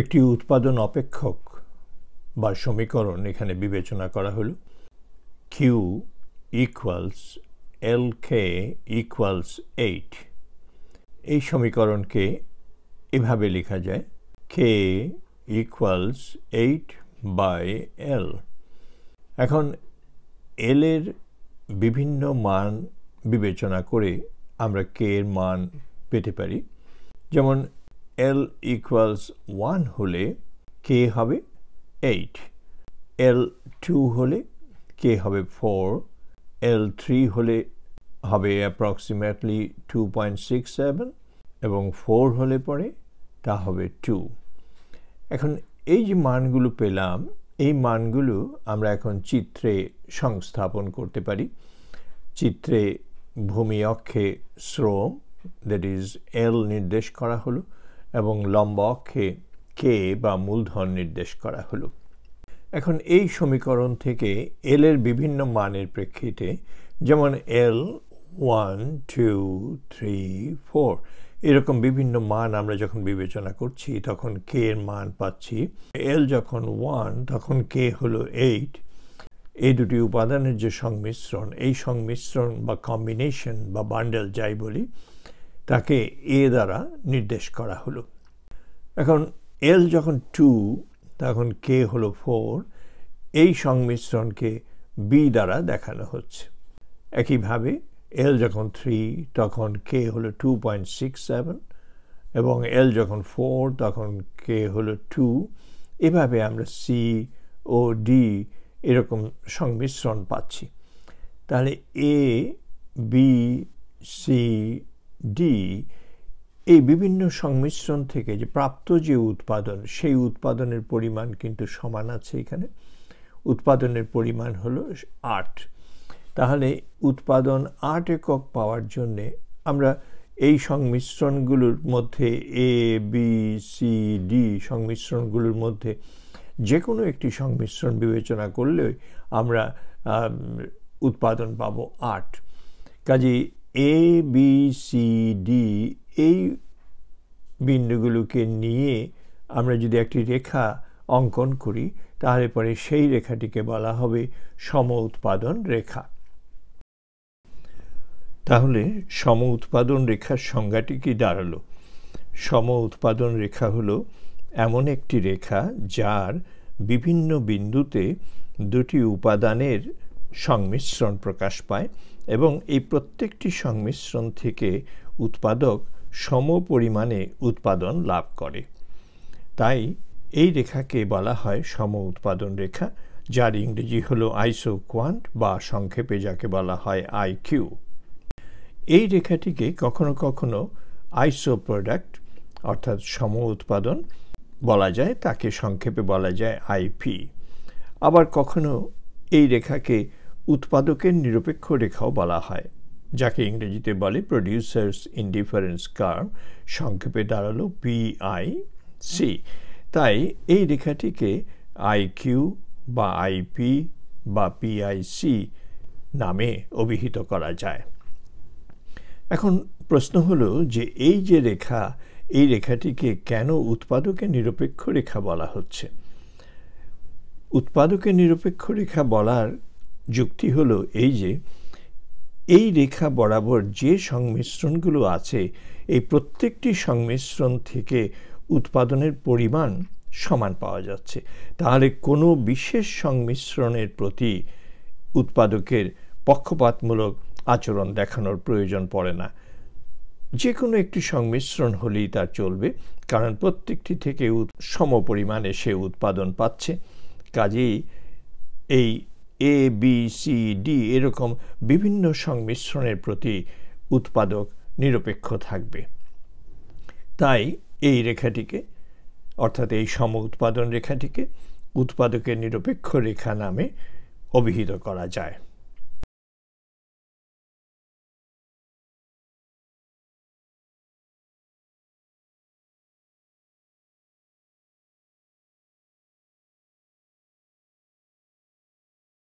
একটি উৎপাদন অপেক্ষক বা সমীকরণ এখানে বিবেচনা করা হল Q equals L K equals eight এই সমীকরণকে এভাবে লেখা যায় K equals eight by L এখন এলের বিভিন্ন মান বিবেচনা করে আমরা কে এর মান পেতে পারি যেমন এল ইকুয়ালস ওয়ান হলে কে হবে এইট এল টু হলে কে হবে ফোর এল থ্রি হলে হবে approximately two point six seven এবং ফোর হলে পরে তা হবে টু এখন এই যে মানগুলো পেলাম এই মানগুলো আমরা এখন চিত্রে সংস্থাপন করতে পারি চিত্রে ভূমি অক্ষে শ্রম দ্যাট ইজ এল নির্দেশ করা হলো এবং লম্বা অক্ষে কে বা মূলধন নির্দেশ করা হলো এখন এই সমীকরণ থেকে এল এর বিভিন্ন মানের প্রেক্ষিতে যেমন L one two three four এরকম বিভিন্ন মান আমরা যখন বিবেচনা করছি তখন কে এর মান পাচ্ছি এল যখন ওয়ান তখন কে হলো এইট এই দুটি উপাদানের যে সংমিশ্রণ এই সংমিশ্রণ বা কম্বিনেশন বা বান্ডেল যাই বলি তাকে এ দ্বারা নির্দেশ করা হলো এখন এল যখন টু তখন কে হলো ফোর এই সংমিশ্রণকে বি দ্বারা দেখানো হচ্ছে একইভাবে এল যখন থ্রি তখন কে হলো টু পয়েন্ট সিক্স সেভেন এবং এল যখন ফোর তখন কে হলো টু এভাবে আমরা সি ও ডি এরকম সংমিশ্রণ পাচ্ছি তাহলে এ বি সি ডি এই বিভিন্ন সংমিশ্রণ থেকে যে প্রাপ্ত যে উৎপাদন সেই উৎপাদনের পরিমাণ কিন্তু সমান আছে এখানে উৎপাদনের পরিমাণ হলো আট তাহলে উৎপাদন আট একক পাওয়ার জন্যে আমরা এই সংমিশ্রণগুলোর মধ্যে এ বি সি ডি সংমিশ্রণগুলোর মধ্যে যে কোনো একটি সংমিশ্রণ বিবেচনা করলে আমরা উৎপাদন পাব আট কাজে এ বি সি এই বিন্দুগুলোকে নিয়ে আমরা যদি একটি রেখা অঙ্কন করি তাহলে পরে সেই রেখাটিকে বলা হবে সম উৎপাদন রেখা তাহলে সম উৎপাদন রেখার সংজ্ঞাটি কি দাঁড়ালো সম উৎপাদন রেখা হল এমন একটি রেখা যার বিভিন্ন বিন্দুতে দুটি উপাদানের সংমিশ্রণ প্রকাশ পায় এবং এই প্রত্যেকটি সংমিশ্রণ থেকে উৎপাদক সম পরিমাণে উৎপাদন লাভ করে তাই এই রেখাকে বলা হয় সম উৎপাদন রেখা যার ইংরেজি হল আইসো কোয়ান্ট বা সংক্ষেপে যাকে বলা হয় আইকিউ এই রেখাটিকে কখনো কখনো আইসো প্রোডাক্ট অর্থাৎ সম উৎপাদন বলা যায় তাকে সংক্ষেপে বলা যায় আইপি আবার কখনো এই রেখাকে উৎপাদকের নিরপেক্ষ রেখাও বলা হয় যাকে ইংরেজিতে বলে প্রডিউসার্স ইনডিফারেন্স কার্ভ সংক্ষেপে দাঁড়ালো সি তাই এই রেখাটিকে আইকিউ বা আইপি বা পিআইসি নামে অভিহিত করা যায় এখন প্রশ্ন হলো যে এই যে রেখা এই রেখাটিকে কেন উৎপাদকের নিরপেক্ষ রেখা বলা হচ্ছে উৎপাদকের নিরপেক্ষ রেখা বলার যুক্তি হলো এই যে এই রেখা বরাবর যে সংমিশ্রণগুলো আছে এই প্রত্যেকটি সংমিশ্রণ থেকে উৎপাদনের পরিমাণ সমান পাওয়া যাচ্ছে তাহলে কোনো বিশেষ সংমিশ্রণের প্রতি উৎপাদকের পক্ষপাতমূলক আচরণ দেখানোর প্রয়োজন পড়ে না যে কোনো একটি সংমিশ্রণ হলেই তার চলবে কারণ প্রত্যেকটি থেকে সম পরিমাণে সে উৎপাদন পাচ্ছে কাজেই এই এ বি সি ডি এরকম বিভিন্ন সংমিশ্রণের প্রতি উৎপাদক নিরপেক্ষ থাকবে তাই এই রেখাটিকে অর্থাৎ এই সম উৎপাদন রেখাটিকে উৎপাদকের নিরপেক্ষ রেখা নামে অভিহিত করা যায়